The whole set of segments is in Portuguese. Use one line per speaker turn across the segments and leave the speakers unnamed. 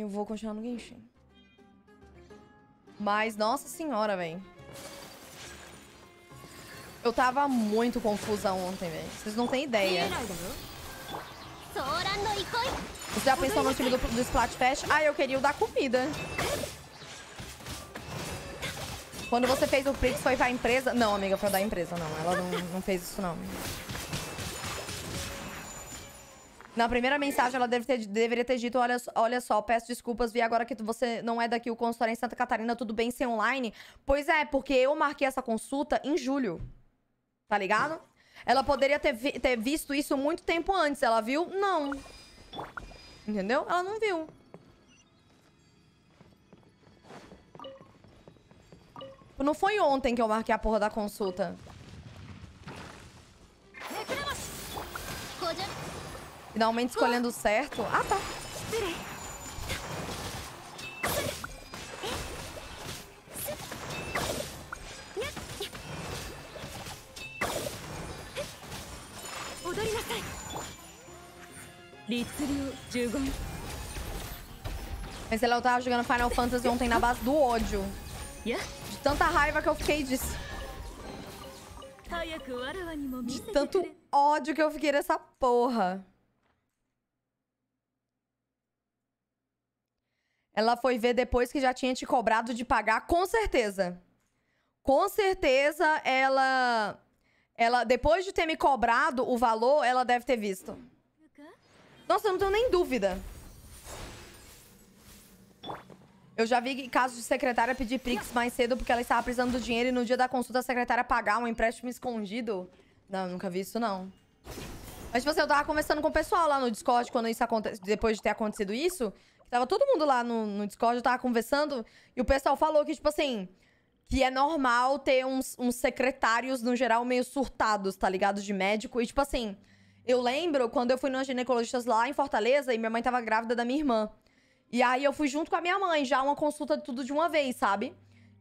Eu vou continuar no Genshin. Mas, nossa senhora, velho. Eu tava muito confusa ontem, velho. Vocês não têm ideia. Você já pensou no time do, do Splatfest? Ah, eu queria o da comida. Quando você fez o Prix, foi pra empresa? Não, amiga, foi da empresa, não. Ela não, não fez isso, não. Na primeira mensagem, ela deve ter, deveria ter dito: olha, olha só, peço desculpas, vi agora que você não é daqui, o consultório em Santa Catarina, tudo bem sem online. Pois é, porque eu marquei essa consulta em julho. Tá ligado? Ela poderia ter, vi ter visto isso muito tempo antes. Ela viu? Não. Entendeu? Ela não viu. Não foi ontem que eu marquei a porra da consulta. Finalmente escolhendo o certo. Ah, tá. Mas ela tava jogando Final Fantasy ontem na base do ódio. De tanta raiva que eu fiquei disso. De tanto ódio que eu fiquei dessa porra. Ela foi ver depois que já tinha te cobrado de pagar, com certeza. Com certeza ela ela depois de ter me cobrado o valor, ela deve ter visto. Nossa, eu não tenho nem dúvida. Eu já vi casos de secretária pedir Prix mais cedo porque ela estava precisando do dinheiro e no dia da consulta a secretária pagar um empréstimo escondido. Não, nunca vi isso não. Mas, tipo assim, eu tava conversando com o pessoal lá no Discord quando isso acontece, depois de ter acontecido isso. Tava todo mundo lá no, no Discord, eu tava conversando, e o pessoal falou que, tipo assim, que é normal ter uns, uns secretários, no geral, meio surtados, tá ligado? De médico. E, tipo assim, eu lembro quando eu fui numa ginecologista lá em Fortaleza e minha mãe tava grávida da minha irmã. E aí eu fui junto com a minha mãe, já uma consulta de tudo de uma vez, sabe?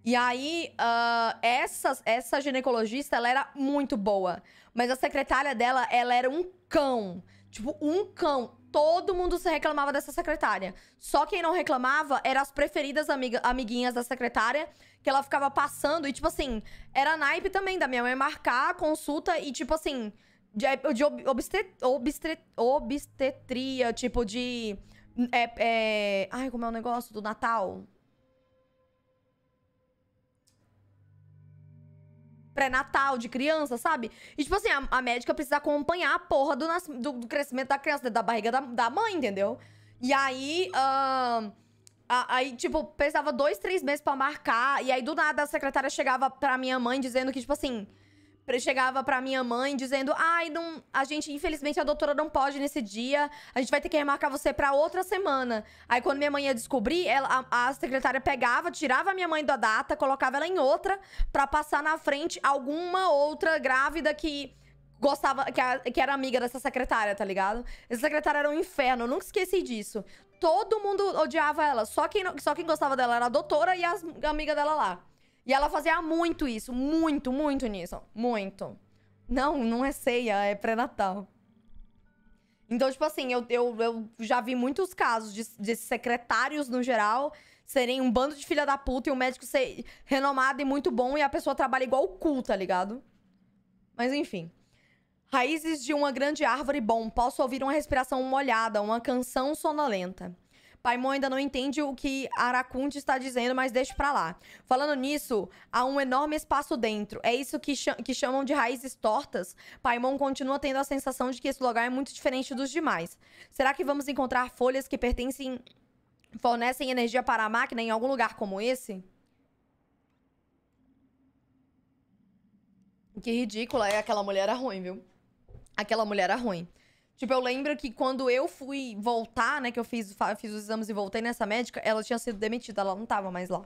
E aí, uh, essa, essa ginecologista, ela era muito boa. Mas a secretária dela, ela era um cão. Tipo, um cão. Todo mundo se reclamava dessa secretária. Só quem não reclamava eram as preferidas amiga, amiguinhas da secretária, que ela ficava passando. E, tipo assim, era naipe também da minha mãe marcar a consulta e, tipo assim, de, é, de obstet, obstet, obstetria, tipo de. É, é, ai, como é o negócio do Natal? pré-natal de criança, sabe? E, tipo assim, a, a médica precisa acompanhar a porra do, do, do crescimento da criança, da barriga da, da mãe, entendeu? E aí. Uh, aí, tipo, precisava dois, três meses para marcar. E aí, do nada, a secretária chegava pra minha mãe dizendo que, tipo assim chegava pra minha mãe dizendo: ai, não, a gente, infelizmente, a doutora não pode nesse dia, a gente vai ter que remarcar você pra outra semana. Aí, quando minha mãe ia descobrir, ela, a, a secretária pegava, tirava a minha mãe da data, colocava ela em outra, pra passar na frente alguma outra grávida que gostava, que, a, que, era amiga dessa secretária, tá ligado? Essa secretária era um inferno, eu nunca esqueci disso. Todo mundo odiava ela, só quem, só quem gostava dela era a doutora e as, a amiga dela lá. E ela fazia muito isso, muito, muito nisso. Muito. Não, não é ceia, é pré-natal. Então, tipo assim, eu, eu, eu já vi muitos casos de, de secretários, no geral, serem um bando de filha da puta e o um médico ser renomado e muito bom e a pessoa trabalha igual o cu, tá ligado? Mas enfim. Raízes de uma grande árvore, bom, posso ouvir uma respiração molhada, uma canção sonolenta. Paimon ainda não entende o que Aracunt está dizendo, mas deixa pra lá. Falando nisso, há um enorme espaço dentro. É isso que, que chamam de raízes tortas. Paimon continua tendo a sensação de que esse lugar é muito diferente dos demais. Será que vamos encontrar folhas que pertencem... Fornecem energia para a máquina em algum lugar como esse? Que ridícula. É, aquela mulher era ruim, viu? Aquela mulher era ruim. Tipo, eu lembro que quando eu fui voltar, né, que eu fiz, fiz os exames e voltei nessa médica, ela tinha sido demitida, ela não tava mais lá.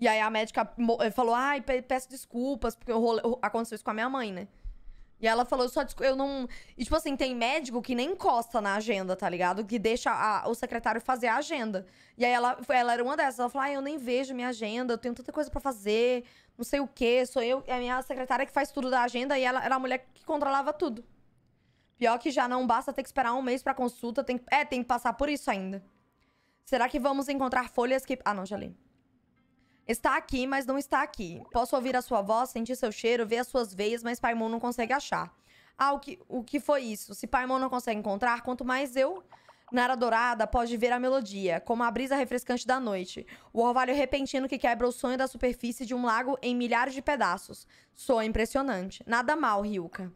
E aí a médica eh, falou, ai, peço desculpas, porque eu aconteceu isso com a minha mãe, né? E ela falou, eu só eu não. E tipo assim, tem médico que nem encosta na agenda, tá ligado? Que deixa a, o secretário fazer a agenda. E aí ela, ela era uma dessas, ela falou, ah, eu nem vejo minha agenda, eu tenho tanta coisa para fazer, não sei o quê, sou eu, a minha secretária que faz tudo da agenda, e ela era a mulher que controlava tudo. Pior que já não basta ter que esperar um mês pra consulta. Tem... É, tem que passar por isso ainda. Será que vamos encontrar folhas que... Ah, não, já li. Está aqui, mas não está aqui. Posso ouvir a sua voz, sentir seu cheiro, ver as suas veias, mas Paimon não consegue achar. Ah, o que, o que foi isso? Se Paimon não consegue encontrar, quanto mais eu... Nara dourada pode ver a melodia, como a brisa refrescante da noite. O orvalho repentino que quebra o sonho da superfície de um lago em milhares de pedaços. Soa impressionante. Nada mal, Ryuka.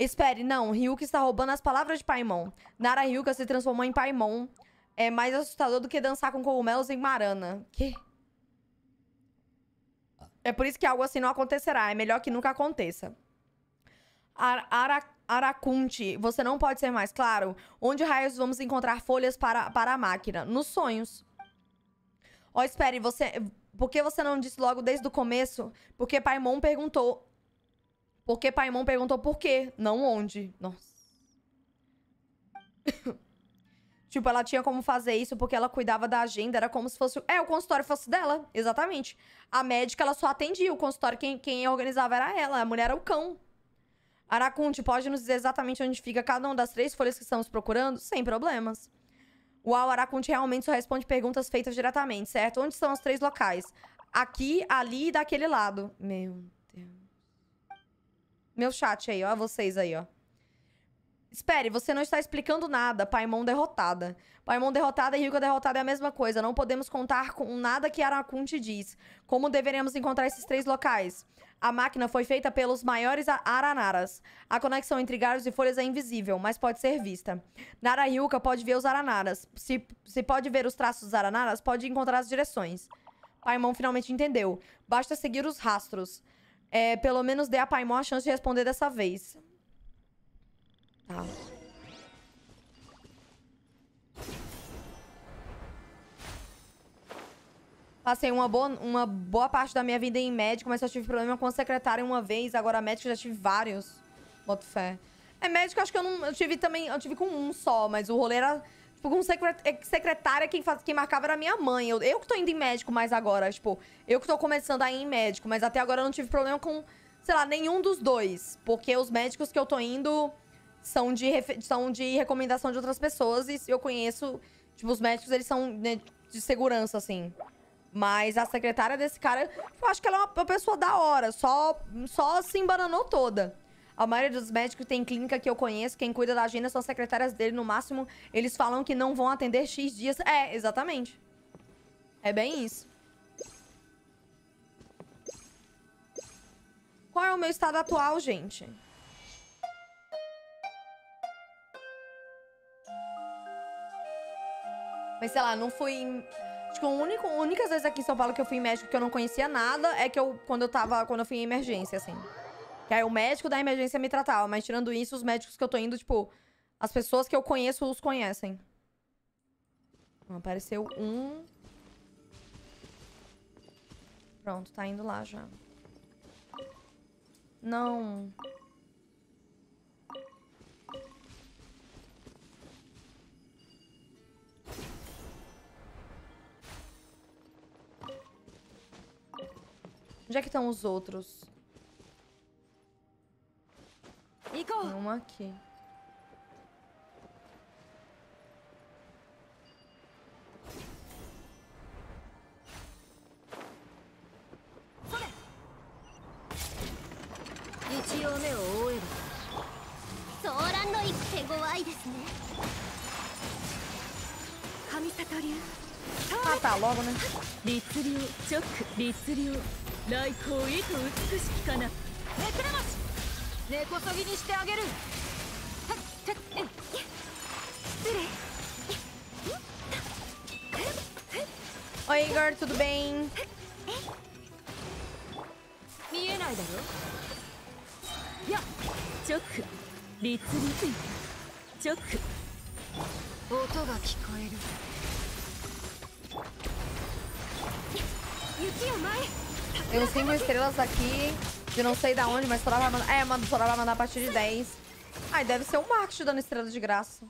Espere, não. Ryuka está roubando as palavras de Paimon. Nara Ryuka se transformou em Paimon. É mais assustador do que dançar com cogumelos em Marana. Que? É por isso que algo assim não acontecerá. É melhor que nunca aconteça. Ar Ara Aracunte, você não pode ser mais claro. Onde raios vamos encontrar folhas para, para a máquina? Nos sonhos. Ó, oh, espere, você... Por que você não disse logo desde o começo? Porque Paimon perguntou porque Paimon perguntou por quê, não onde. Nossa. tipo, ela tinha como fazer isso porque ela cuidava da agenda, era como se fosse... É, o consultório fosse dela, exatamente. A médica, ela só atendia, o consultório quem, quem organizava era ela, a mulher era o cão. Arakunti, pode nos dizer exatamente onde fica cada uma das três folhas que estamos procurando? Sem problemas. Uau, Arakunti realmente só responde perguntas feitas diretamente, certo? Onde são os três locais? Aqui, ali e daquele lado. Meu... Meu chat aí, ó. Vocês aí, ó. Espere, você não está explicando nada. Paimon derrotada. Paimon derrotada e Riuca derrotada é a mesma coisa. Não podemos contar com nada que Arakun te diz. Como deveremos encontrar esses três locais? A máquina foi feita pelos maiores aranaras. A conexão entre galhos e folhas é invisível, mas pode ser vista. Nara Ryuka pode ver os aranaras. Se, se pode ver os traços dos aranaras, pode encontrar as direções. Paimon finalmente entendeu. Basta seguir os rastros. É, pelo menos dê a Paimon a chance de responder dessa vez. Tá. Passei uma boa, uma boa parte da minha vida em médico, mas só tive problema com a secretária uma vez. Agora médico já tive vários. Boto fé. É médico, acho que eu não... Eu tive também... Eu tive com um só, mas o rolê era um eh, secretária, quem, faz, quem marcava era minha mãe. Eu, eu que tô indo em médico mais agora, tipo, eu que tô começando a ir em médico, mas até agora eu não tive problema com, sei lá, nenhum dos dois. Porque os médicos que eu tô indo são de, são de recomendação de outras pessoas e eu conheço, tipo, os médicos, eles são né, de segurança, assim. Mas a secretária desse cara, eu acho que ela é uma pessoa da hora, só, só se embananou toda. A maioria dos médicos tem clínica que eu conheço, quem cuida da agenda são secretárias dele, no máximo. Eles falam que não vão atender X dias. É, exatamente. É bem isso. Qual é o meu estado atual, gente? Mas sei lá, não fui. Acho que a única, únicas vezes aqui em São Paulo que eu fui em médico que eu não conhecia nada é que eu quando eu tava. Quando eu fui em emergência, assim que aí o médico da emergência me tratava, mas tirando isso, os médicos que eu tô indo, tipo, as pessoas que eu conheço os conhecem. Apareceu um. Pronto, tá indo lá já. Não. Onde é que estão os outros? 行こう uma aqui. Matar 律令チョク律令来光意図美しきかなめくれます根こそぎにしてあげるはい、i い o r tudo bem? 見えないだろいや、チョック立ツチョック音が聞こえる雪を前 Temos c i n c estrelas aqui De não sei da onde, mas Sora vai mandar... É, mano, Sora vai mandar a partir de 10. Ai, deve ser o Marcos te dando estrela de graça.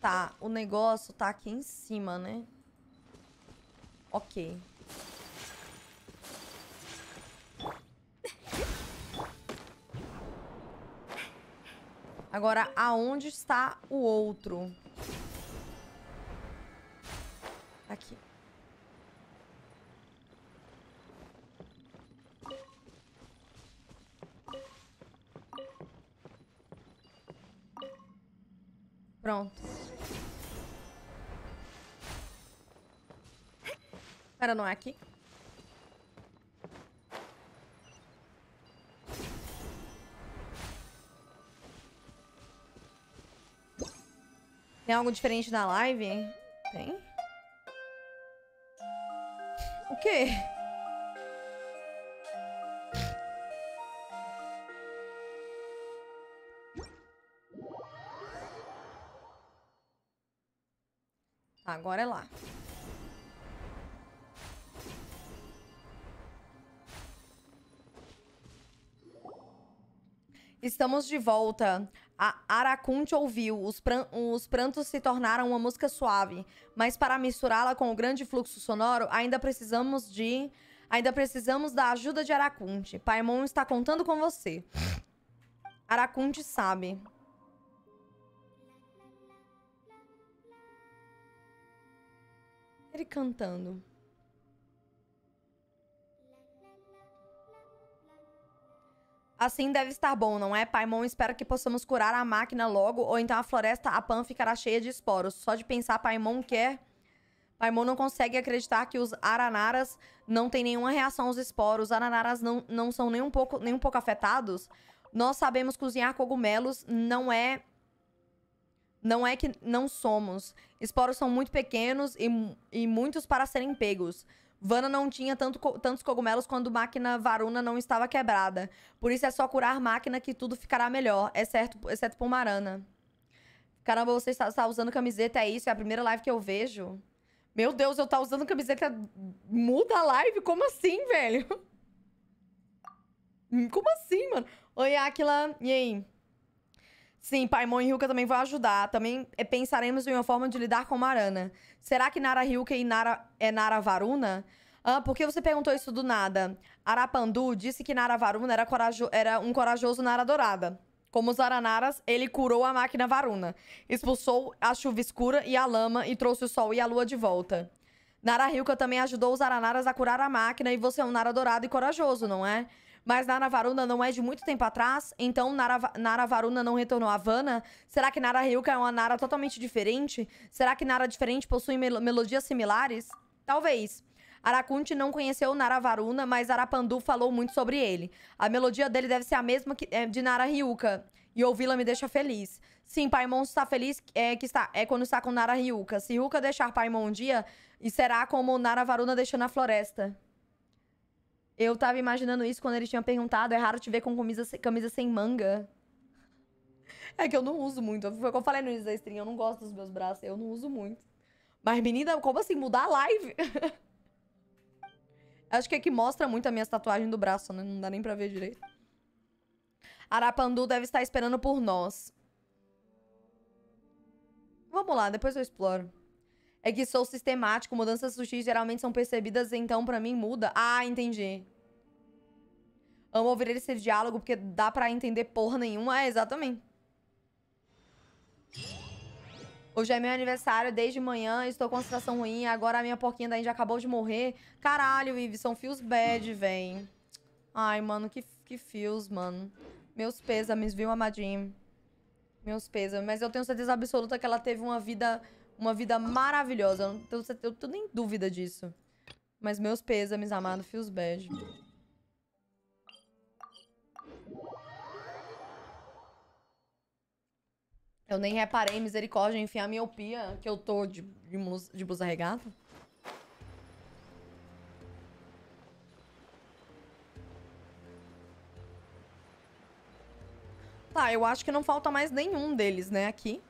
Tá, o negócio tá aqui em cima, né? Ok. Agora, aonde está o outro? Aqui. Pronto. Cara, não é aqui? Tem algo diferente na live? Tem? O quê? Agora é lá. Estamos de volta. A Aracunte ouviu. Os, pran os, prantos se tornaram uma música suave. Mas para misturá-la com o grande fluxo sonoro, ainda precisamos de... Ainda precisamos da ajuda de Aracunte. Paimon está contando com você. Aracunte sabe. cantando. Assim deve estar bom, não é? Paimon Espero que possamos curar a máquina logo, ou então a floresta a Pan ficará cheia de esporos. Só de pensar, Paimon quer... É? Paimon não consegue acreditar que os aranaras não têm nenhuma reação aos esporos. Os aranaras não, não são nem um, pouco, nem um pouco afetados. Nós sabemos cozinhar cogumelos, não é não é que não somos. Esporos são muito pequenos e, e muitos para serem pegos. Vana não tinha tanto, tantos cogumelos quando máquina Varuna não estava quebrada. Por isso é só curar máquina que tudo ficará melhor, exceto, exceto por Caramba, você está, está, usando camiseta, é isso? É a primeira live que eu vejo. Meu Deus, eu tá usando camiseta... Muda a live? Como assim, velho? Como assim, mano? Oi, Aquila. E aí? Sim, Paimon e Ryuka também vão ajudar. Também é, pensaremos em uma forma de lidar com Marana. Será que Nara Ryuka e Nara, é Nara Varuna? Ah, por que você perguntou isso do nada? Arapandu disse que Nara Varuna era, corajo era um corajoso Nara Dourada. Como os Aranaras, ele curou a máquina Varuna. Expulsou a chuva escura e a lama e trouxe o sol e a lua de volta. Nara Ryuka também ajudou os Aranaras a curar a máquina e você é um Nara Dourado e corajoso, não é? mas Nara Varuna não é de muito tempo atrás, então Nara, Nara Varuna não retornou a Havana? Será que Nara Ryuka é uma Nara totalmente diferente? Será que Nara diferente possui mel melodias similares? Talvez. Arakunti não conheceu Nara Varuna, mas Arapandu falou muito sobre ele. A melodia dele deve ser a mesma que, é, de Nara Ryuka. E ouvi-la me deixa feliz. Sim, Paimon está feliz é, que está, é quando está com Nara Ryuka. Se Ryuka deixar Paimon um dia, e será como Nara Varuna deixando a floresta. Eu tava imaginando isso quando eles tinham perguntado. É raro te ver com camisa, camisa sem manga. É que eu não uso muito. Foi o que eu falei no início da stream. Eu não gosto dos meus braços. Eu não uso muito. Mas, menina, como assim? Mudar a live? Acho que é que mostra muito a minha tatuagem do braço, né? Não dá nem pra ver direito. Arapandu deve estar esperando por nós. Vamos lá, depois eu exploro. É que sou sistemático, mudanças sutis geralmente são percebidas, então pra mim muda. Ah, entendi. Amo ouvir esse diálogo, porque dá pra entender porra nenhuma. É, exatamente. Hoje é meu aniversário, desde manhã, estou com situação ruim, agora a minha porquinha da Índia acabou de morrer. Caralho, Yves, são fios bad, hum. véi. Ai, mano, que, que fios, mano. Meus pêsames, viu, amadinho? Meus pêsames. Mas eu tenho certeza absoluta que ela teve uma vida uma vida maravilhosa. Eu não tenho nem dúvida disso. Mas meus pêsames, amado Fios Bad. Eu nem reparei, misericórdia, enfim, a miopia que eu tô de, de, de blusa regata. Tá, eu acho que não falta mais nenhum deles, né, aqui.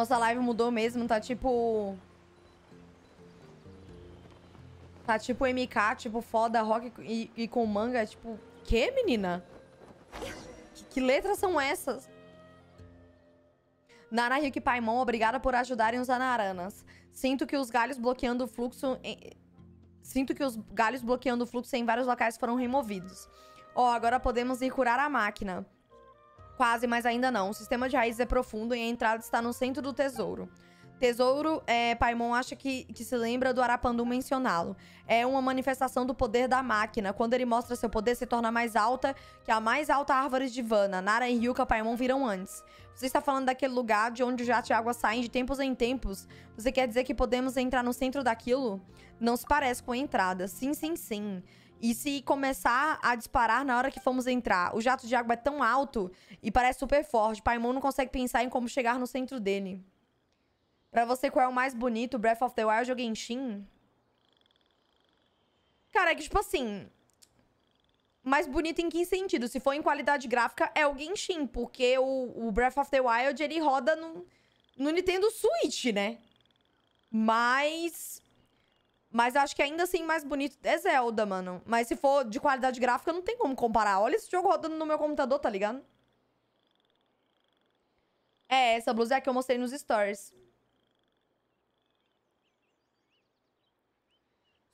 Nossa live mudou mesmo, tá tipo... Tá tipo MK, tipo foda, rock e, e com manga. Tipo, que menina? Que, que letras são essas? Nara Ryuk Paimon, obrigada por ajudarem os anaranas. Sinto que os galhos bloqueando o fluxo... Em... Sinto que os galhos bloqueando o fluxo em vários locais foram removidos. Ó, oh, agora podemos ir curar a máquina. Quase, mas ainda não. O sistema de raízes é profundo e a entrada está no centro do tesouro. Tesouro, é, Paimon acha que, que se lembra do Arapandu mencioná-lo. É uma manifestação do poder da máquina. Quando ele mostra seu poder, se torna mais alta que a mais alta árvore de Vana. Nara e Ryuka Paimon viram antes. Você está falando daquele lugar de onde o jato e água saem de tempos em tempos? Você quer dizer que podemos entrar no centro daquilo? Não se parece com a entrada. Sim, sim, sim. E se começar a disparar na hora que fomos entrar, o jato de água é tão alto e parece super forte. Paimon não consegue pensar em como chegar no centro dele. Pra você, qual é o mais bonito, Breath of the Wild ou Genshin? Cara, é que, tipo assim... Mais bonito em que sentido? Se for em qualidade gráfica, é o Genshin. Porque o, o Breath of the Wild, ele roda no, no Nintendo Switch, né? Mas mas eu acho que ainda assim, mais bonito é Zelda, mano. Mas se for de qualidade gráfica, não tem como comparar. Olha esse jogo rodando no meu computador, tá ligado? É, essa blusa é a que eu mostrei nos stories.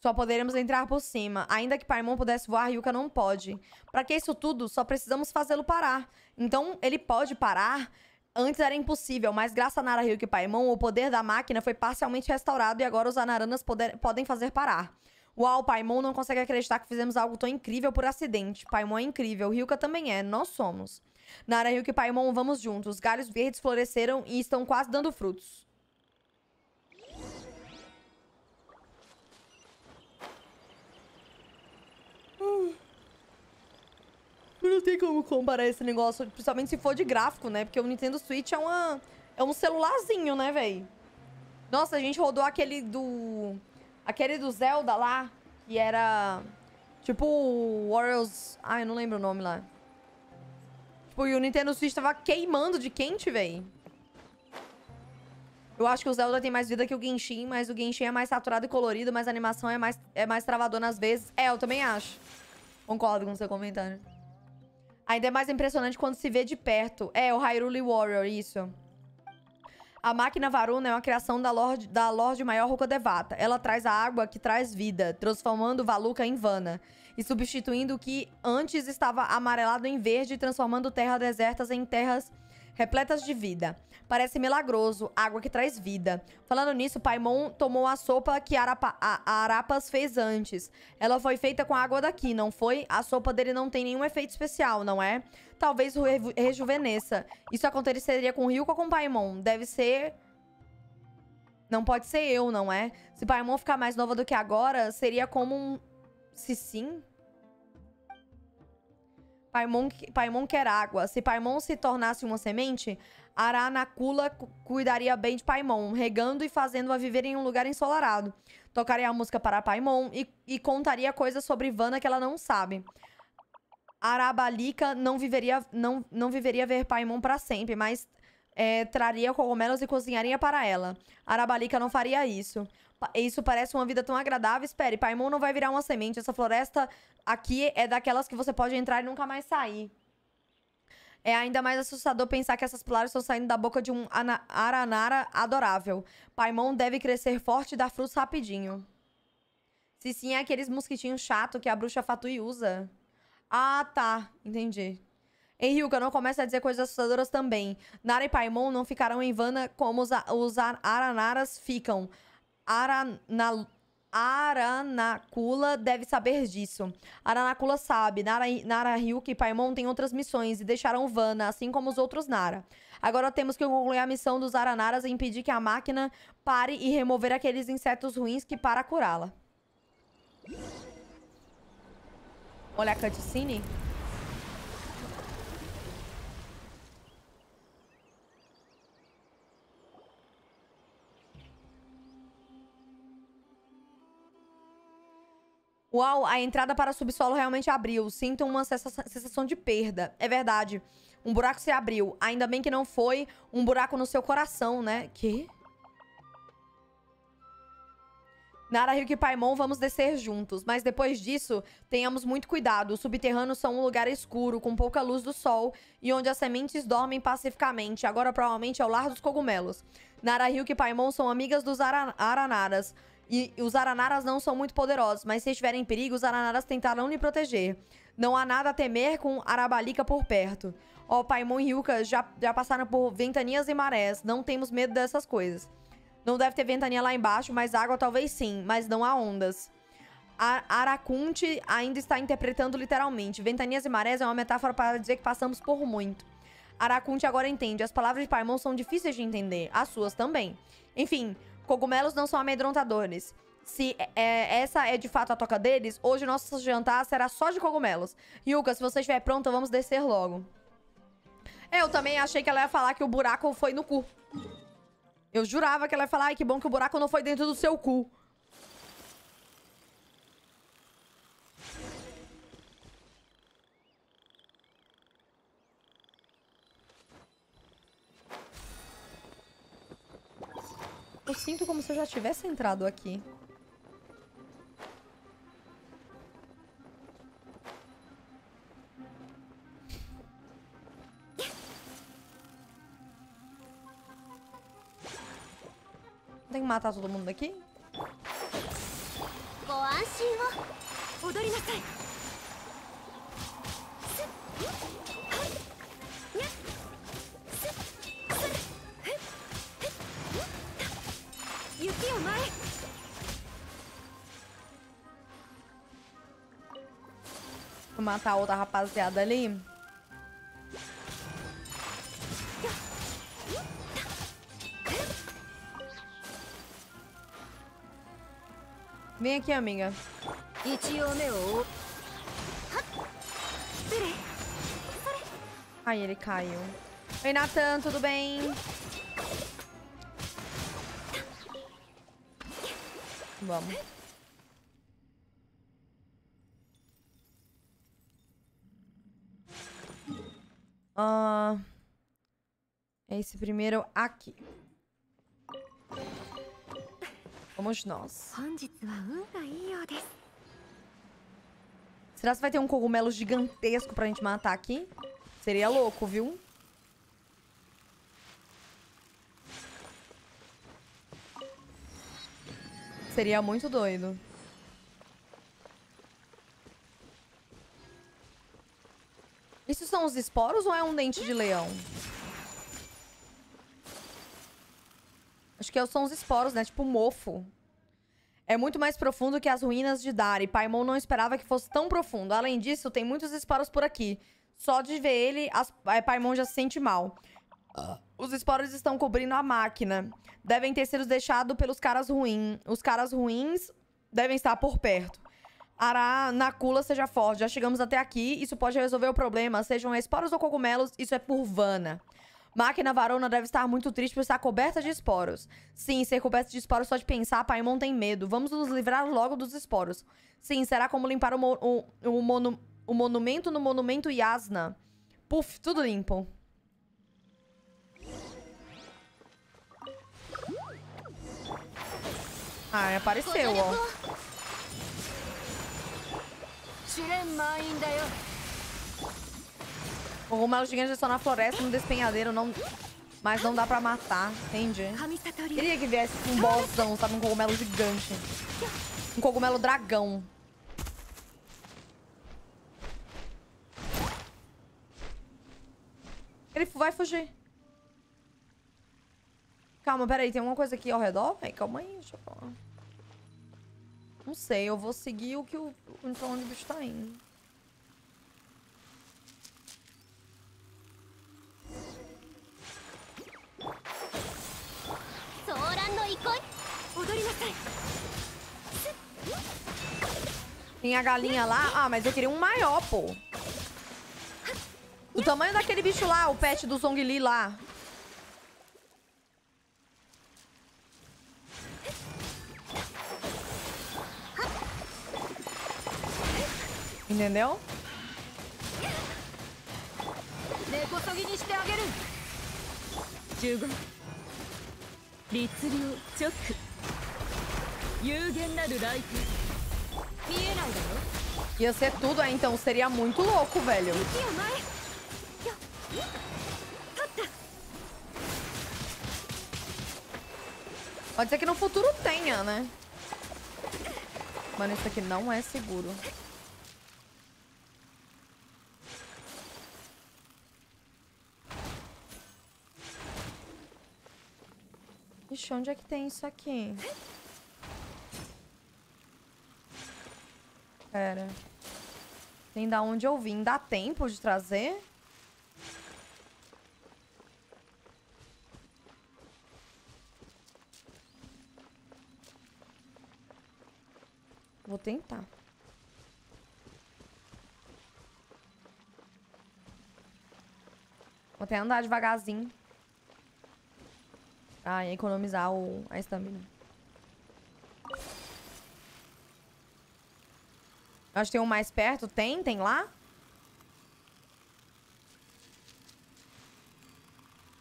Só poderemos entrar por cima. Ainda que Paimon pudesse voar, Yuka não pode. Para que isso tudo, só precisamos fazê-lo parar. Então, ele pode parar Antes era impossível, mas graças a Nara Ryuk e Paimon, o poder da máquina foi parcialmente restaurado e agora os Anaranas poder, podem fazer parar. Uau, Paimon não consegue acreditar que fizemos algo tão incrível por acidente. Paimon é incrível, Ryuka também é, nós somos. Nara, Ryuk e Paimon, vamos juntos. Os galhos verdes floresceram e estão quase dando frutos. tem como comparar esse negócio, principalmente se for de gráfico, né? Porque o Nintendo Switch é, uma, é um celularzinho, né, velho? Nossa, a gente rodou aquele do... Aquele do Zelda lá, que era... Tipo, Warriors... Ah, eu não lembro o nome lá. Tipo, e o Nintendo Switch tava queimando de quente, velho. Eu acho que o Zelda tem mais vida que o Genshin, mas o Genshin é mais saturado e colorido, mas a animação é mais, é mais travadona às vezes. É, eu também acho. Concordo com o seu comentário. Ainda é mais impressionante quando se vê de perto. É, o Hyrule Warrior, isso. A máquina Varuna é uma criação da Lorde, da Lorde Maior Rokodevata. Ela traz a água que traz vida, transformando Valuka em Vana. E substituindo o que antes estava amarelado em verde, transformando terras desertas em terras repletas de vida. Parece milagroso, água que traz vida. Falando nisso, Paimon tomou a sopa que Arapa, a, Arapas fez antes. Ela foi feita com a água daqui, não foi? A sopa dele não tem nenhum efeito especial, não é? Talvez reju rejuvenesça. Isso aconteceria com o Ryuko ou com Paimon? Deve ser... Não pode ser eu, não é? Se Paimon ficar mais nova do que agora, seria como um... Se sim... Paimon, Paimon quer água. Se Paimon se tornasse uma semente, Aranacula cuidaria bem de Paimon, regando e fazendo-a viver em um lugar ensolarado. Tocaria a música para Paimon e, e contaria coisas sobre Vana que ela não sabe. Arabalica não viveria, não, não viveria ver Paimon para sempre, mas é, traria cogumelos e cozinharia para ela. Arabalica não faria isso. Isso parece uma vida tão agradável. Espere, Paimon não vai virar uma semente. Essa floresta aqui é daquelas que você pode entrar e nunca mais sair. É ainda mais assustador pensar que essas palavras estão saindo da boca de um aranara adorável. Paimon deve crescer forte e dar frutos rapidinho. Se sim, é aqueles mosquitinhos chato que a bruxa Fatui usa. Ah, tá. Entendi. Em não começa a dizer coisas assustadoras também. Nara e Paimon não ficarão em vana como os, os Aranaras ficam. Arana, Aranacula deve saber disso. Aranacula sabe. Nara, Nara Ryuki e Paimon têm outras missões e deixaram Vana, assim como os outros Nara. Agora temos que concluir a missão dos Aranaras e impedir que a máquina pare e remover aqueles insetos ruins que para curá-la. Olha a cutscene. Uau, a entrada para subsolo realmente abriu. Sinto uma sensação de perda. É verdade. Um buraco se abriu. Ainda bem que não foi um buraco no seu coração, né? Que? Nara, Ryuk e Paimon, vamos descer juntos. Mas depois disso, tenhamos muito cuidado. Os subterrâneos são um lugar escuro, com pouca luz do sol, e onde as sementes dormem pacificamente. Agora, provavelmente, é o lar dos cogumelos. Nara, Ryuk e Paimon são amigas dos ara aranaras. E os aranaras não são muito poderosos, mas se estiverem em perigo, os aranaras tentarão lhe proteger. Não há nada a temer com Arabalica por perto. Ó, oh, Paimon e Yuka já, já passaram por ventanias e marés. Não temos medo dessas coisas. Não deve ter ventania lá embaixo, mas água talvez sim, mas não há ondas. A Aracunte ainda está interpretando literalmente. Ventanias e marés é uma metáfora para dizer que passamos por muito. Aracunte agora entende. As palavras de Paimon são difíceis de entender. As suas também. Enfim, cogumelos não são amedrontadores. Se é, é, essa é de fato a toca deles, hoje o nosso jantar será só de cogumelos. Yuka, se você estiver pronta, vamos descer logo. Eu também achei que ela ia falar que o buraco foi no cu. Eu jurava que ela ia falar, ai, que bom que o buraco não foi dentro do seu cu. Eu sinto como se eu já tivesse entrado aqui. Tem que matar todo mundo daqui? ご安心を踊りなさい matar a outra rapaziada ali. Vem aqui, amiga. Ai, ele caiu. Oi, Natan, tudo bem? Vamos. Esse primeiro aqui. Vamos nós. Será que vai ter um cogumelo gigantesco pra gente matar aqui? Seria louco, viu? Seria muito doido. Isso são os esporos ou é um dente de leão? que é são os esporos, né? Tipo mofo. É muito mais profundo que as ruínas de Dari. Paimon não esperava que fosse tão profundo. Além disso, tem muitos esporos por aqui. Só de ver ele, as... É, Paimon já se sente mal. Os esporos estão cobrindo a máquina. Devem ter sido deixados pelos caras ruins. Os caras ruins devem estar por perto. Ará, Nakula, seja forte. Já chegamos até aqui. Isso pode resolver o problema. Sejam esporos ou cogumelos, isso é por Vana. Máquina varona deve estar muito triste por estar coberta de esporos. Sim, ser coberta de esporos só de pensar, Paimon tem medo. Vamos nos livrar logo dos esporos. Sim, será como limpar o, mo o, o, monu o monumento no monumento Yasna. Puf, tudo limpo. Ah, apareceu, ó. O cogumelo gigante é só na floresta, no despenhadeiro, não... Mas não dá pra matar, entende? Queria que viesse um bossão, sabe? Um cogumelo gigante. Um cogumelo dragão. Ele vai fugir. Calma, peraí. Tem alguma coisa aqui ao redor? Vem, calma aí, deixa eu falar. Não sei, eu vou seguir o que o... Pra onde o bicho tá indo. Tem a galinha lá. Ah, mas eu queria um maior, pô. O tamanho daquele bicho lá, o pet do Zongli lá. Entendeu? Entendeu? E Ia ser tudo, aí então seria muito louco, velho. Pode ser que no futuro tenha, né? Mano, isso aqui não é seguro. onde é que tem isso aqui? Pera. Tem da onde eu vim. Dá tempo de trazer? Vou tentar. Vou até andar devagarzinho. Ah, e economizar o, a estamina. Acho que tem um mais perto. Tem? Tem lá?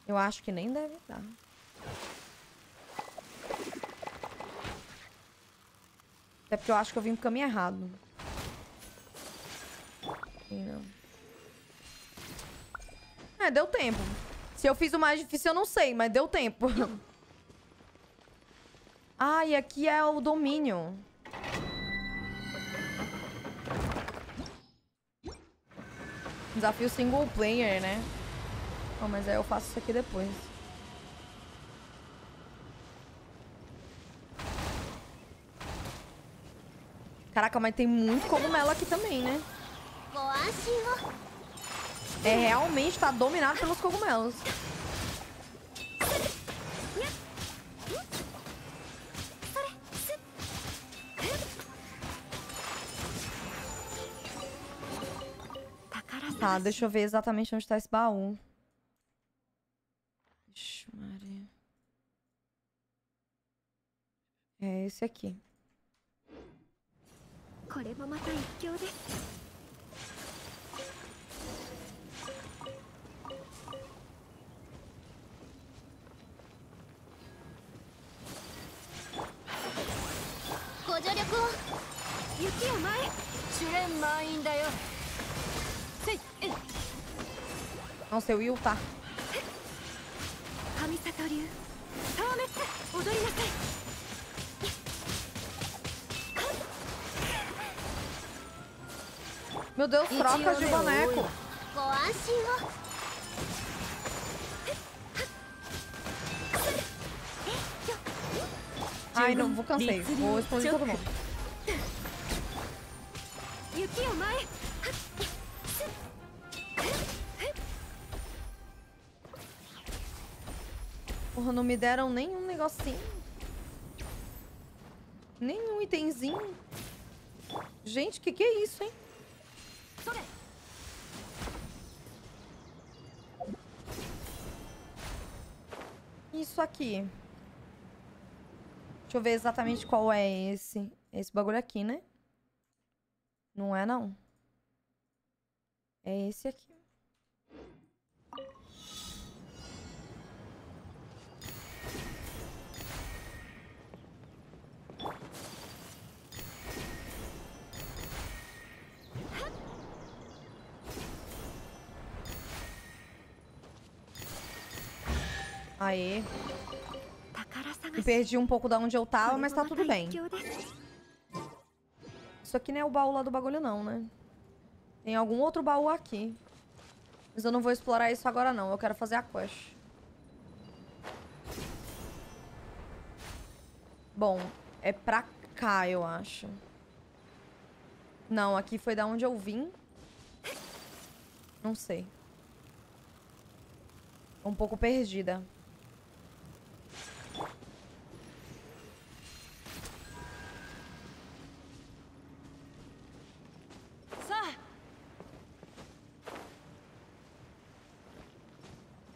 Eu acho que nem deve dar. Até porque eu acho que eu vim pro caminho errado. não. É, deu tempo. Se eu fiz o mais difícil, eu não sei, mas deu tempo. ah, e aqui é o domínio. Desafio single player, né? Oh, mas aí eu faço isso aqui depois. Caraca, mas tem muito cogumelo aqui também, né? É, realmente está dominado pelos cogumelos. Tá, deixa eu ver exatamente onde está esse baú. Ixi, Maria. É esse aqui. これもまた一興です não sei 全満員だよのせを言うた神里流倒滅踊りなさい Meu Deus, troca de boneco. Ai, não, vou cansei. Vou explodir todo mundo. Porra, não me deram nenhum negocinho. Nenhum itemzinho. Gente, que que é isso, hein? Isso aqui. Deixa eu ver exatamente qual é esse. Esse bagulho aqui, né? Não é, não. É esse aqui. Aê. perdi um pouco da onde eu tava, mas tá tudo bem. Isso aqui não é o baú lá do bagulho, não, né? Tem algum outro baú aqui. Mas eu não vou explorar isso agora, não. Eu quero fazer a quest. Bom, é pra cá, eu acho. Não, aqui foi da onde eu vim. Não sei. Um pouco perdida.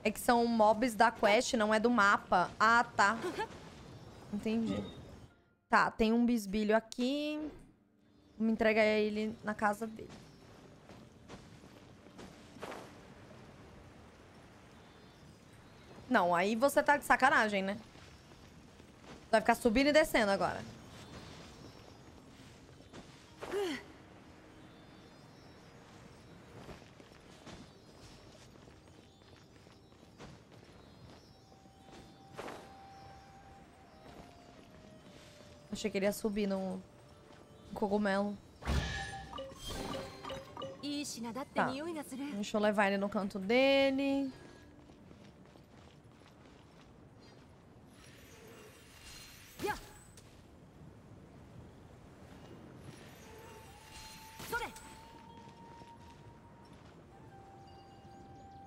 É que são mobs da quest, não é do mapa. Ah, tá. Entendi. Tá, tem um bisbilho aqui. Vamos entregar ele na casa dele. Não, aí você tá de sacanagem, né? Vai ficar subindo e descendo agora. Achei que ele ia subir no cogumelo. Tá. Deixa eu levar ele no canto dele.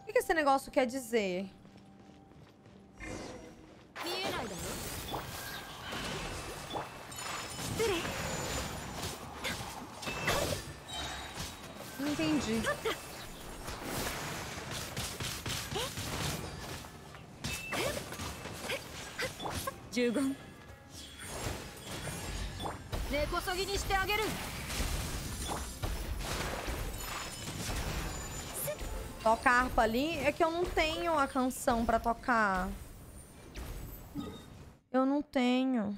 O que esse negócio quer dizer? Entendi. Jugon. harpa ali, é que eu não tenho a canção pra tocar. Eu não tenho.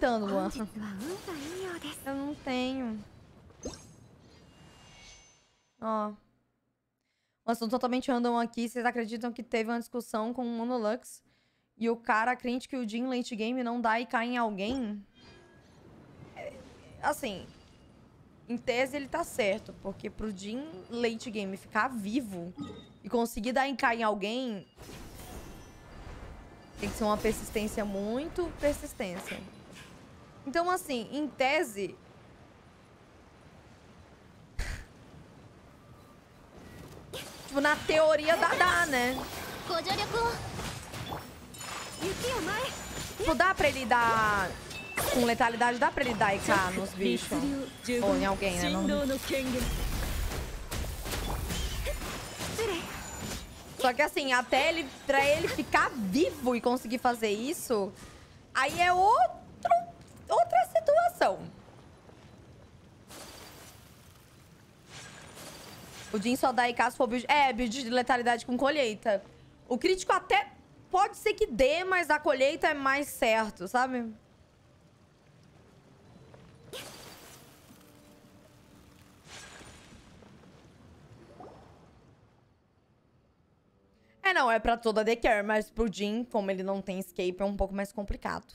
tentando, Luan. Eu não tenho. Ó. Um assunto totalmente random aqui. Vocês acreditam que teve uma discussão com o Monolux? E o cara crente que o Jin late game não dá e cai em alguém? É, assim, em tese ele tá certo, porque pro Jin late game ficar vivo e conseguir dar em cair em alguém tem que ser uma persistência muito persistência. Então, assim, em tese. tipo, na teoria dá, dá, né? Tipo, dá pra ele dar. Com letalidade, dá pra ele dar IK nos bichos. Ou em alguém, né? Não... Né? Só que assim, até ele, pra ele ficar vivo e conseguir fazer isso, aí é outro o Jin só dá caso for build... É, build de letalidade com colheita. O crítico até pode ser que dê, mas a colheita é mais certo, sabe? É, não, é pra toda daycare, mas pro Jin, como ele não tem escape, é um pouco mais complicado.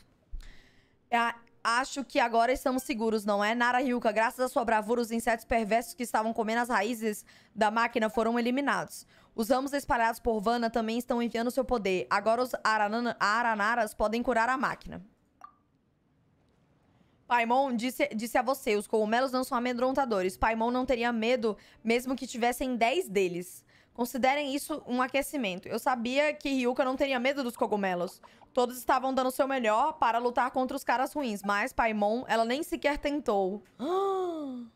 É a Acho que agora estamos seguros, não é? Nara Ryuka, graças à sua bravura, os insetos perversos que estavam comendo as raízes da máquina foram eliminados. Os ramos espalhados por Vana também estão enviando seu poder. Agora os aranana, aranaras podem curar a máquina. Paimon disse, disse a você, os cogumelos não são amedrontadores. Paimon não teria medo mesmo que tivessem 10 deles. Considerem isso um aquecimento. Eu sabia que Ryuka não teria medo dos cogumelos. Todos estavam dando o seu melhor para lutar contra os caras ruins, mas Paimon, ela nem sequer tentou.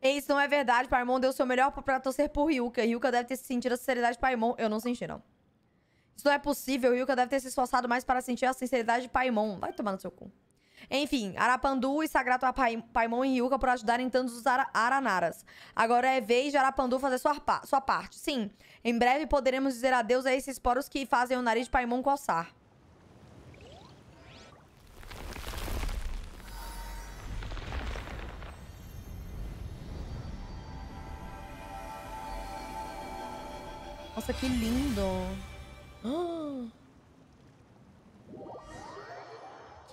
Isso não é verdade. Paimon deu o seu melhor para torcer por Ryuka. Ryuka deve ter sentido a sinceridade de Paimon. Eu não senti, não. Isso não é possível. Ryuka deve ter se esforçado mais para sentir a sinceridade de Paimon. Vai tomar no seu cu. Enfim, Arapandu e Sagrato Paimon e Ryuka por ajudarem tantos os Aranaras. Agora é vez de Arapandu fazer sua, pa sua parte. Sim, em breve poderemos dizer adeus a esses poros que fazem o nariz de Paimon coçar. Nossa, que lindo! Oh!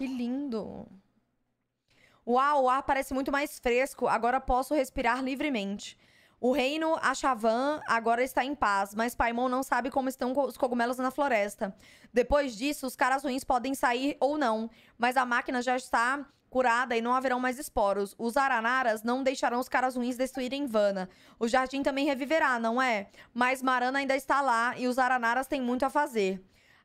Que lindo. Uau, o ar parece muito mais fresco. Agora posso respirar livremente. O reino Achavan agora está em paz, mas Paimon não sabe como estão os cogumelos na floresta. Depois disso, os caras ruins podem sair ou não, mas a máquina já está curada e não haverão mais esporos. Os aranaras não deixarão os caras ruins destruírem Vana. O jardim também reviverá, não é? Mas Marana ainda está lá e os aranaras têm muito a fazer.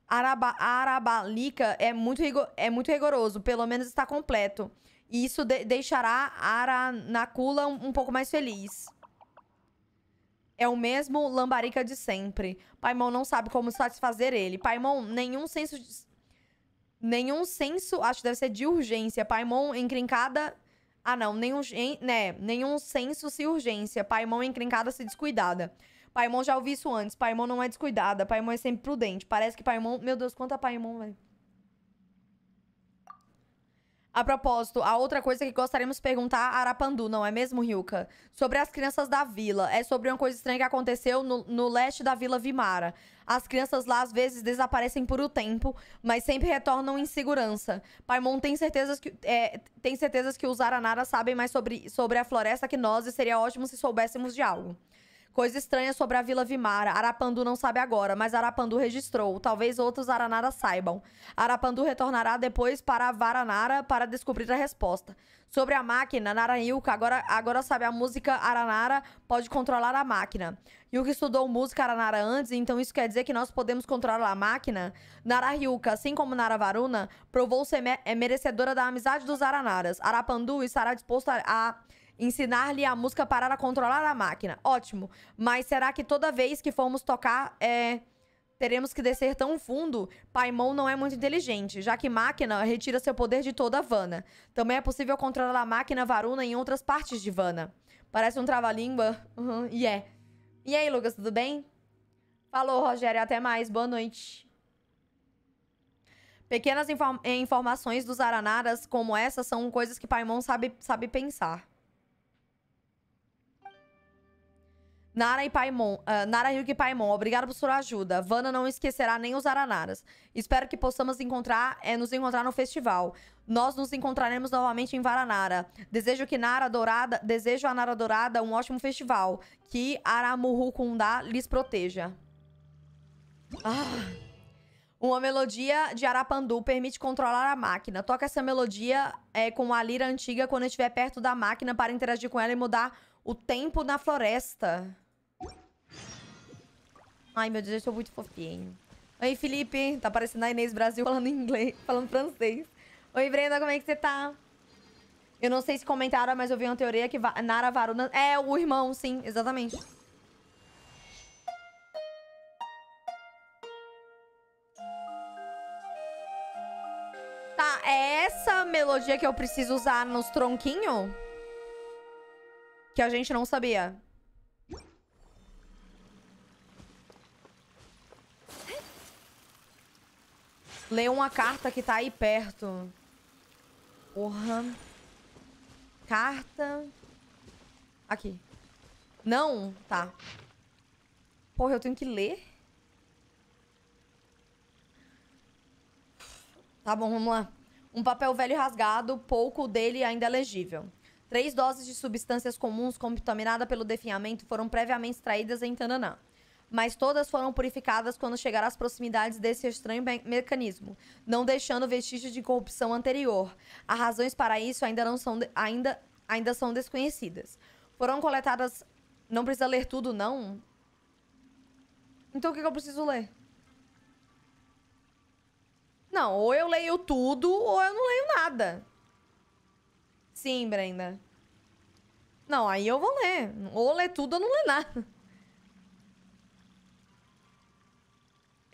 Araba, Arabalica é muito, rigor, é muito rigoroso, pelo menos está completo. E isso de, deixará Aranacula um, um pouco mais feliz. É o mesmo lambarica de sempre. Paimon não sabe como satisfazer ele. Paimon, nenhum senso... De, nenhum senso... Acho que deve ser de urgência. Paimon, encrencada... Ah, não. Nenhum, né, nenhum senso se urgência. Paimon, encrencada se descuidada. Paimon já ouvi isso antes. Paimon não é descuidada. Paimon é sempre prudente. Parece que Paimon. Meu Deus, quanta Paimon, velho. A propósito, a outra coisa que gostaríamos de perguntar a Arapandu, não é mesmo, Ryuka? Sobre as crianças da vila. É sobre uma coisa estranha que aconteceu no, no leste da vila Vimara. As crianças lá às vezes desaparecem por o um tempo, mas sempre retornam em segurança. Paimon tem certezas que, é, tem certezas que os Aranara sabem mais sobre, sobre a floresta que nós e seria ótimo se soubéssemos de algo. Coisa estranha sobre a Vila Vimara. Arapandu não sabe agora, mas Arapandu registrou. Talvez outros Aranaras saibam. Arapandu retornará depois para Varanara para descobrir a resposta. Sobre a máquina, Naranilka agora, agora sabe a música Aranara, pode controlar a máquina. Yuka estudou música Aranara antes, então isso quer dizer que nós podemos controlar a máquina? Narahyuka, assim como Naravaruna, provou ser é merecedora da amizade dos Aranaras. Arapandu estará disposto a, a Ensinar-lhe a música parar a controlar a máquina. Ótimo. Mas será que toda vez que formos tocar, é, teremos que descer tão fundo? Paimon não é muito inteligente, já que máquina retira seu poder de toda Vana. Também é possível controlar a máquina Varuna em outras partes de Vana. Parece um trava-língua. Uhum, e yeah. é. E aí, Lucas, tudo bem? Falou, Rogério. Até mais. Boa noite. Pequenas inform eh, informações dos Aranaras como essa são coisas que Paimon sabe, sabe pensar. Nara e Paimon, uh, Nara Ryuk e Paimon, obrigado por sua ajuda. Vana não esquecerá nem os Aranaras. Espero que possamos encontrar, é, nos encontrar no festival. Nós nos encontraremos novamente em Varanara. Desejo que Nara Dourada, desejo a Nara Dourada um ótimo festival. Que Aramuru Kundá lhes proteja. Ah. Uma melodia de Arapandu permite controlar a máquina. Toca essa melodia é, com a lira antiga quando estiver perto da máquina para interagir com ela e mudar o tempo na floresta. Ai, meu Deus, eu sou muito fofinho. Oi, Felipe. Tá parecendo a Inês Brasil falando inglês, falando francês. Oi, Brenda, como é que você tá? Eu não sei se comentaram, mas eu vi uma teoria que Nara Varuna... É, o irmão, sim, exatamente. Tá, é essa melodia que eu preciso usar nos tronquinhos? Que a gente não sabia. Lê uma carta que tá aí perto. Porra. Carta. Aqui. Não? Tá. Porra, eu tenho que ler? Tá bom, vamos lá. Um papel velho rasgado, pouco dele ainda é legível. Três doses de substâncias comuns contaminadas pelo definhamento foram previamente extraídas em Tananã mas todas foram purificadas quando chegaram às proximidades desse estranho mecanismo, não deixando vestígios de corrupção anterior. As razões para isso ainda, não são, ainda, ainda são desconhecidas. Foram coletadas. Não precisa ler tudo, não? Então o que, que eu preciso ler? Não, ou eu leio tudo ou eu não leio nada. Sim, Brenda. Não, aí eu vou ler. Ou ler tudo ou não ler nada.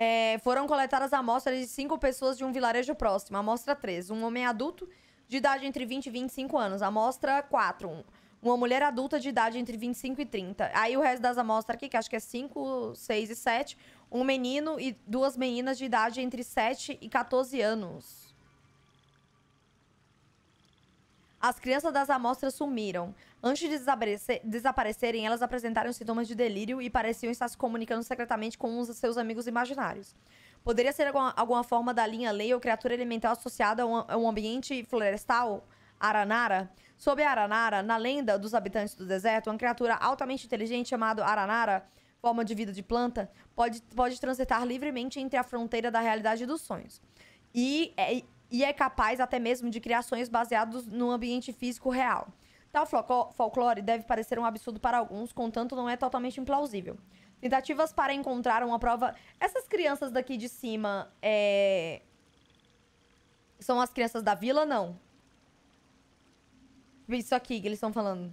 É, foram coletadas amostras de cinco pessoas de um vilarejo próximo. Amostra 3, um homem adulto de idade entre 20 e 25 anos. Amostra 4, um, uma mulher adulta de idade entre 25 e 30. Aí o resto das amostras aqui, que acho que é 5, 6 e 7, um menino e duas meninas de idade entre 7 e 14 anos. As crianças das amostras sumiram. Antes de desaparecerem, elas apresentaram sintomas de delírio e pareciam estar se comunicando secretamente com uns de seus amigos imaginários. Poderia ser alguma, alguma forma da linha lei ou criatura elemental associada a um, a um ambiente florestal? Aranara? Sob a Aranara, na lenda dos habitantes do deserto, uma criatura altamente inteligente chamada Aranara, forma de vida de planta, pode, pode transitar livremente entre a fronteira da realidade e dos sonhos. E, é, e é capaz até mesmo de criações baseadas no ambiente físico real. Tal folclore deve parecer um absurdo para alguns, contanto não é totalmente implausível. Tentativas para encontrar uma prova. Essas crianças daqui de cima é... são as crianças da vila? Não. Isso aqui que eles estão falando.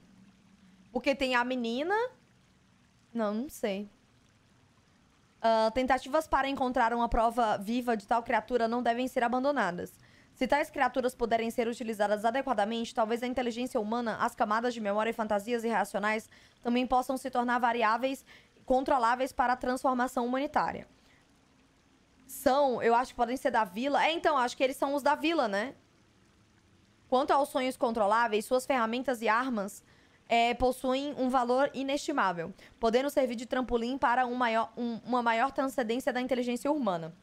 Porque tem a menina. Não, não sei. Uh, tentativas para encontrar uma prova viva de tal criatura não devem ser abandonadas. Se tais criaturas puderem ser utilizadas adequadamente, talvez a inteligência humana, as camadas de memória e fantasias irracionais também possam se tornar variáveis controláveis para a transformação humanitária. São, eu acho que podem ser da vila. É, então, acho que eles são os da vila, né? Quanto aos sonhos controláveis, suas ferramentas e armas é, possuem um valor inestimável, podendo servir de trampolim para um maior, um, uma maior transcendência da inteligência humana.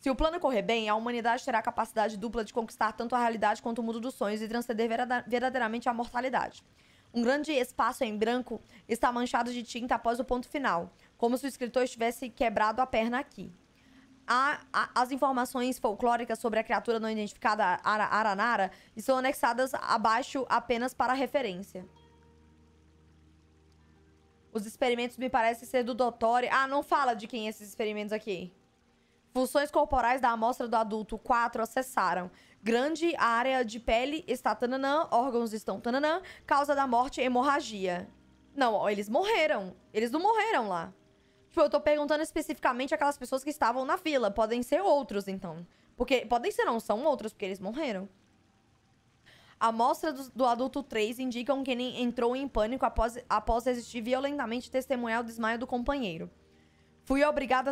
Se o plano correr bem, a humanidade terá a capacidade dupla de conquistar tanto a realidade quanto o mundo dos sonhos e transcender verdadeiramente a mortalidade. Um grande espaço em branco está manchado de tinta após o ponto final, como se o escritor estivesse quebrado a perna aqui. as informações folclóricas sobre a criatura não identificada, Ara, Aranara, são anexadas abaixo apenas para referência. Os experimentos me parecem ser do Dottore. Ah, não fala de quem é esses experimentos aqui. Funções corporais da amostra do adulto, 4 acessaram. Grande área de pele está tananã, órgãos estão tananã, causa da morte, hemorragia. Não, ó, eles morreram. Eles não morreram lá. Tipo, eu tô perguntando especificamente aquelas pessoas que estavam na fila. Podem ser outros, então. Porque, podem ser não, são outros, porque eles morreram. A amostra do, do, adulto 3 indicam que ele entrou em pânico após, após resistir violentamente testemunhar o desmaio do companheiro. Fui obrigada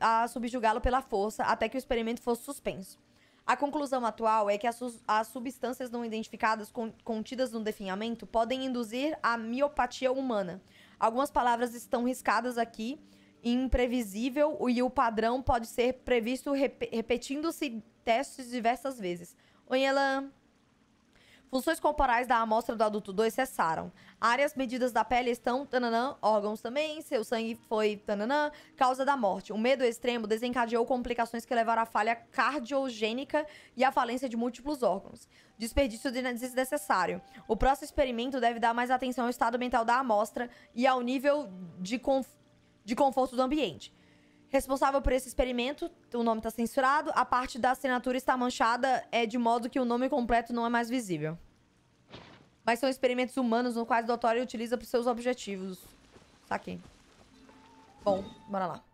a subjugá-lo pela força até que o experimento fosse suspenso. A conclusão atual é que as, as substâncias não identificadas con contidas no definhamento podem induzir a miopatia humana. Algumas palavras estão riscadas aqui, imprevisível, e o padrão pode ser previsto rep repetindo-se testes diversas vezes. Oi, Elan. Funções corporais da amostra do adulto 2 cessaram. Áreas medidas da pele estão, tananã, órgãos também, seu sangue foi, tananã, causa da morte. O medo extremo desencadeou complicações que levaram à falha cardiogênica e à falência de múltiplos órgãos. Desperdício desnecessário. O próximo experimento deve dar mais atenção ao estado mental da amostra e ao nível de, conf de conforto do ambiente. Responsável por esse experimento, o nome está censurado, a parte da assinatura está manchada é de modo que o nome completo não é mais visível. Mas são experimentos humanos no quais o Doutor utiliza para seus objetivos. Saquei. Bom, bora lá.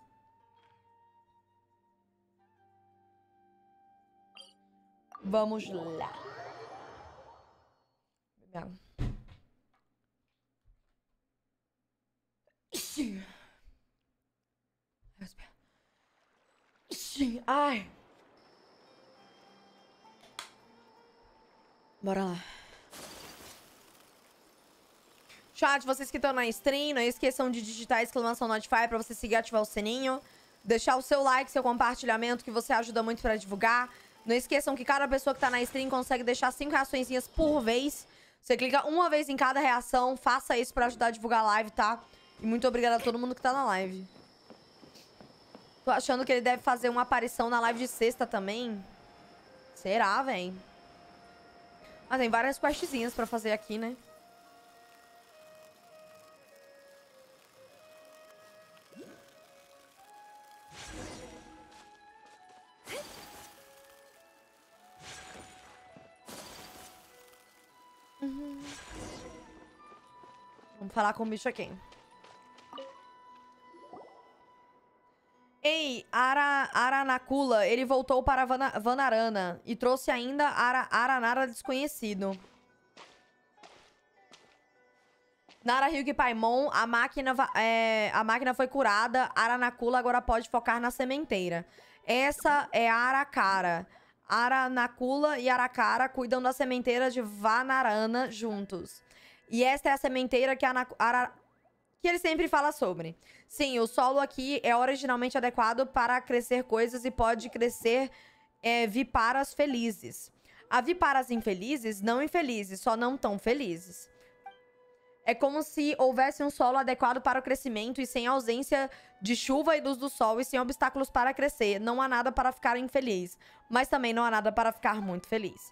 Vamos lá. Obrigada. Sim, ai. Bora lá. Chat, vocês que estão na stream, não esqueçam de digitar exclamação notify pra você seguir e ativar o sininho. Deixar o seu like, seu compartilhamento, que você ajuda muito pra divulgar. Não esqueçam que cada pessoa que tá na stream consegue deixar cinco reaçõezinhas por vez. Você clica uma vez em cada reação, faça isso pra ajudar a divulgar a live, tá? E muito obrigada a todo mundo que tá na live. Tô achando que ele deve fazer uma aparição na live de sexta também. Será, véi? Ah, tem várias questzinhas pra fazer aqui, né? Vamos falar com o bicho aqui. Ei, Ara, Aranacula, ele voltou para Vanarana e trouxe ainda Ara, Aranara desconhecido. Nara Hyugi Paimon, a máquina, é, a máquina foi curada. Aranacula agora pode focar na sementeira. Essa é a Aracara. Aranacula e Aracara cuidam da sementeira de Vanarana juntos. E esta é a sementeira que a Ara, que ele sempre fala sobre. Sim, o solo aqui é originalmente adequado para crescer coisas e pode crescer é, viparas felizes. A viparas infelizes, não infelizes, só não tão felizes. É como se houvesse um solo adequado para o crescimento e sem ausência de chuva e luz do sol e sem obstáculos para crescer. Não há nada para ficar infeliz, mas também não há nada para ficar muito feliz.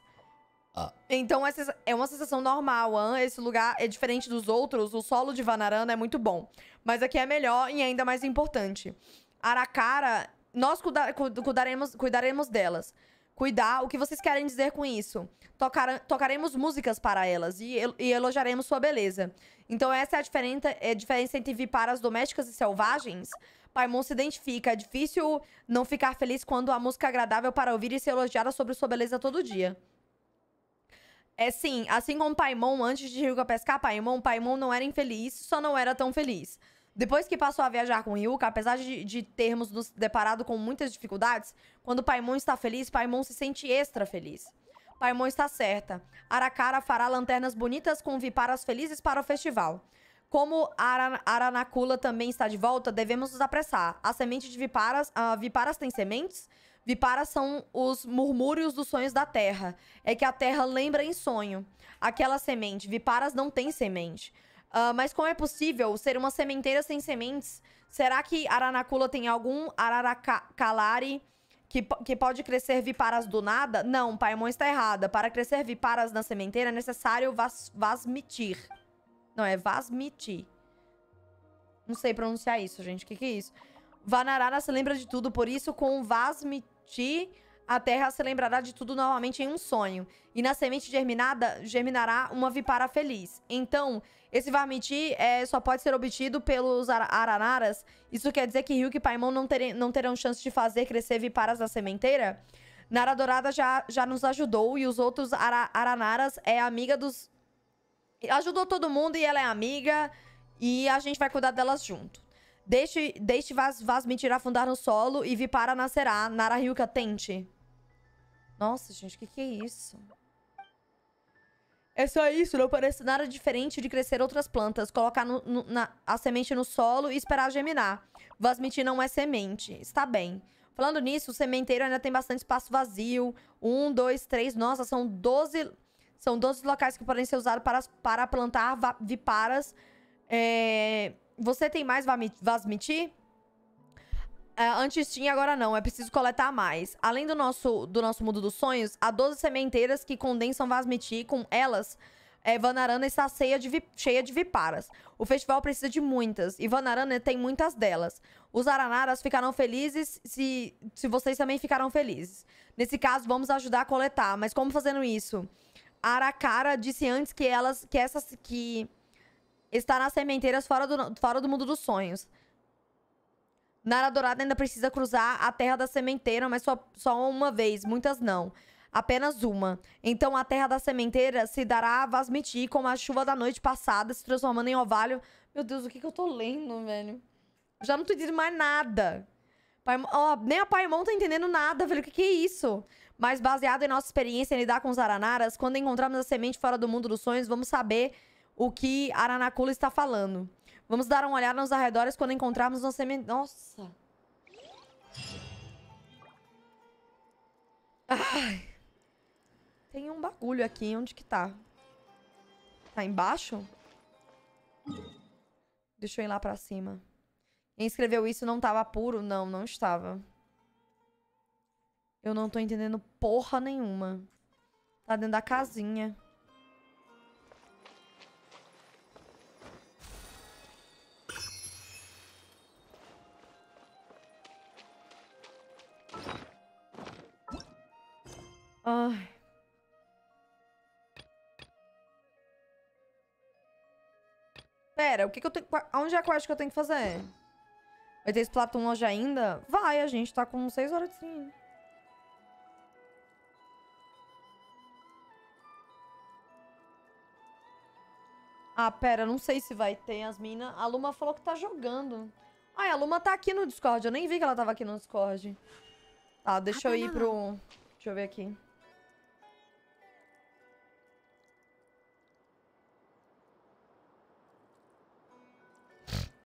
Ah. Então essa é uma sensação normal, hein? esse lugar é diferente dos outros, o solo de Vanarana é muito bom. Mas aqui é melhor e ainda mais importante. Aracara, nós cuida, cuidaremos, cuidaremos delas. Cuidar, o que vocês querem dizer com isso? Tocar, tocaremos músicas para elas e, e elogiaremos sua beleza. Então essa é a diferença, é a diferença entre viparas domésticas e selvagens Paimon se identifica. É difícil não ficar feliz quando a música é agradável para ouvir e ser elogiada sobre sua beleza todo dia. É sim, assim como Paimon, antes de Ryuka pescar Paimon, Paimon não era infeliz, só não era tão feliz. Depois que passou a viajar com Ryuka, apesar de, de, termos nos deparado com muitas dificuldades, quando Paimon está feliz, Paimon se sente extra feliz. Paimon está certa. Arakara fará lanternas bonitas com viparas felizes para o festival. Como Aran Aranacula também está de volta, devemos nos apressar. A semente de viparas... Uh, viparas tem sementes? Vipara são os murmúrios dos sonhos da terra. É que a terra lembra em sonho. Aquela semente. Viparas não tem semente. Uh, mas como é possível ser uma sementeira sem sementes? Será que Aranacula tem algum Araracalari que, que pode crescer viparas do nada? Não, Paimon está errada. Para crescer viparas na sementeira é necessário vas, vasmitir. Não, é vasmitir. Não sei pronunciar isso, gente. O que, que é isso? Vanarara se lembra de tudo, por isso com vasmitir ti a terra se lembrará de tudo novamente em um sonho, e na semente germinada germinará uma vipara feliz. Então, esse varmiti é, só pode ser obtido pelos ar aranaras? Isso quer dizer que Ryuk e Paimon não, terem, não terão chance de fazer crescer viparas na sementeira? Nara Dourada já, já nos ajudou, e os outros ara aranaras é amiga dos... Ajudou todo mundo e ela é amiga, e a gente vai cuidar delas junto. Deixe, deixe Vaz, Vaz me tirar afundar no solo e Vipara nascerá. Narahyuka tente. Nossa, gente, o que, que é isso? É só isso, não parece nada diferente de crescer outras plantas, colocar no, no, na, a semente no solo e esperar germinar. Vasmiti não é semente. Está bem. Falando nisso, o sementeiro ainda tem bastante espaço vazio. Um, dois, três. Nossa, são 12, são 12 locais que podem ser usados para, para plantar viparas. É, você tem mais Vasmiti? É, antes tinha, agora não. É preciso coletar mais. Além do nosso, do nosso mundo dos sonhos, há 12 sementeiras que condensam Vasmiti. Com elas, é, Vanarana está cheia de, cheia de viparas. O festival precisa de muitas, e Vanarana tem muitas delas. Os Aranaras ficarão felizes se, se vocês também ficaram felizes. Nesse caso, vamos ajudar a coletar, mas como fazendo isso? A Aracara disse antes que elas que essas que Está nas sementeiras fora do, fora do mundo dos sonhos. Nara Dourada ainda precisa cruzar a terra da sementeira, mas só, só uma vez, muitas não. Apenas uma. Então a terra da sementeira se dará a vasmitir como a chuva da noite passada, se transformando em ovário. Meu Deus, o que, que eu tô lendo, velho? Já não tô entendendo mais nada. Pai, ó, nem a Paimon tá entendendo nada, velho. O que, que é isso? Mas baseado em nossa experiência em lidar com os aranaras, quando encontrarmos a semente fora do mundo dos sonhos, vamos saber o que Aranacula está falando. Vamos dar uma olhada nos arredores quando encontrarmos uma semente... Nossa! Ai. Tem um bagulho aqui. Onde que tá? Tá embaixo? Deixa eu ir lá pra cima. Quem escreveu isso não tava puro? Não, não estava. Eu não tô entendendo porra nenhuma. Tá dentro da casinha. Ai. Pera, o que, que eu tenho. Onde é a quest que eu tenho que fazer? Vai ter Splatoon hoje ainda? Vai, a gente tá com 6 horas de sim. Ah, pera, não sei se vai ter as minas. A Luma falou que tá jogando. Ai, a Luma tá aqui no Discord. Eu nem vi que ela tava aqui no Discord. Tá, deixa eu ir pro... Deixa eu ver aqui.